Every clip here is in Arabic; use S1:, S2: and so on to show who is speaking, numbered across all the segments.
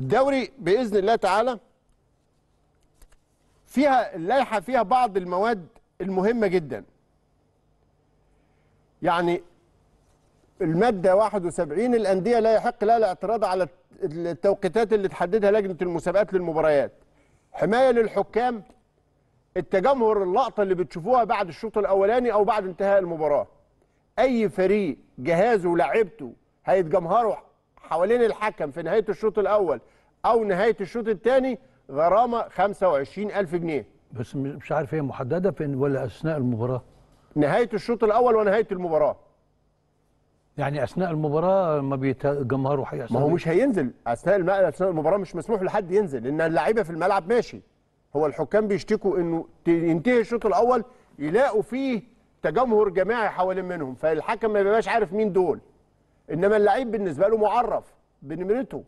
S1: الدوري باذن الله تعالى فيها اللائحه فيها بعض المواد المهمه جدا يعني المادة 71 الأندية لا يحق لها الاعتراض على التوقيتات اللي تحددها لجنة المسابقات للمباريات حماية للحكام التجمهر اللقطة اللي بتشوفوها بعد الشوط الأولاني أو بعد انتهاء المباراة أي فريق جهازه ولاعيبته هيتجمهروا حوالين الحكم في نهايه الشوط الاول او نهايه الشوط الثاني غرامه 25000 جنيه بس
S2: مش عارف هي محدده فين ولا اثناء المباراه نهايه الشوط الاول ونهايه المباراه يعني اثناء المباراه ما بيت جمهوره ما هو مش
S1: هينزل اثناء اثناء المباراه مش مسموح لحد ينزل لان اللعيبه في الملعب ماشي هو الحكام بيشتكوا انه ينتهي الشوط الاول يلاقوا فيه تجمهر جماعي حوالين منهم فالحكم ما بيبقاش عارف مين دول انما اللعيب بالنسبه له معرف بنمرته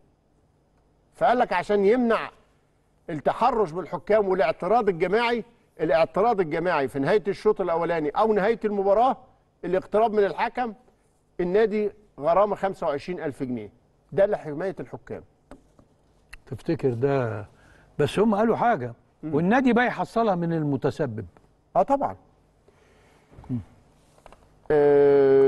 S1: فقال لك عشان يمنع التحرش بالحكام والاعتراض الجماعي الاعتراض الجماعي في نهايه الشوط الاولاني او نهايه المباراه الاقتراب من الحكم النادي غرامه 25000 جنيه ده لحمايه الحكام
S2: تفتكر ده بس هم قالوا حاجه والنادي بقى يحصلها من
S1: المتسبب اه طبعا آه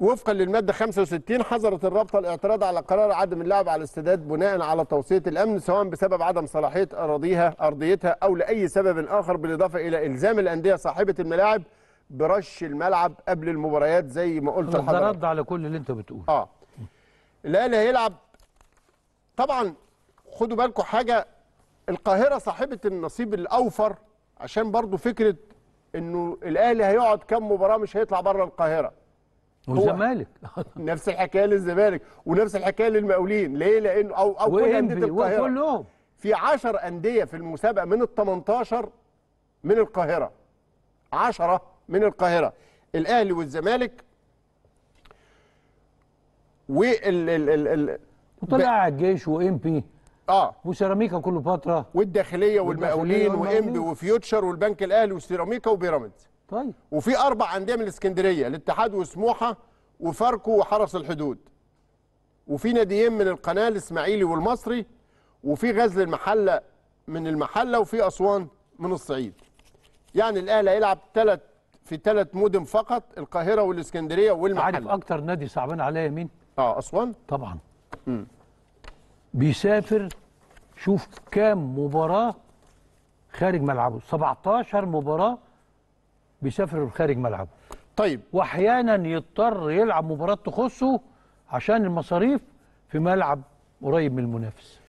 S1: وفقا للماده 65 حظرت الرابطه الاعتراض على قرار عدم اللعب على الاستداد بناء على توصيه الامن سواء بسبب عدم صلاحيه اراضيها ارضيتها او لاي سبب اخر بالاضافه الى الزام الانديه صاحبه الملاعب برش الملعب قبل المباريات زي ما قلت لحضرتك ده رد على كل اللي انت بتقوله اه الاهلي هيلعب طبعا خدوا بالكم حاجه القاهره صاحبه النصيب الاوفر عشان برضو فكره انه الاهلي هيقعد كام مباراه مش هيطلع بره القاهره والزمالك نفس الحكايه للزمالك ونفس الحكايه للمقاولين ليه لانه او او كل انديه القاهره كلهم في 10 انديه في المسابقه من ال 18 من القاهره 10 من القاهره الاهلي والزمالك وال ال ال ال وطلع الجيش وام بي اه وسيراميكا كل فتره والداخليه والمقاولين وام بي وفيوتشر والبنك الاهلي وسيراميكا وبيراميدز طيب وفي اربع انديه من الاسكندريه الاتحاد وسموحه وفاركو وحرس الحدود وفي ناديين من القناه الاسماعيلي والمصري وفي غزل المحله من المحله وفي اسوان من الصعيد يعني الاهلي هيلعب ثلاث في ثلاث مدن فقط القاهره والاسكندريه والمحله عارف اكتر نادي صعبان عليا مين اه اسوان طبعا
S2: م. بيسافر شوف كام مباراه خارج ملعبه 17 مباراه بيسافر خارج ملعبه طيب واحيانا يضطر يلعب مباراه تخصه عشان المصاريف في ملعب قريب من المنافس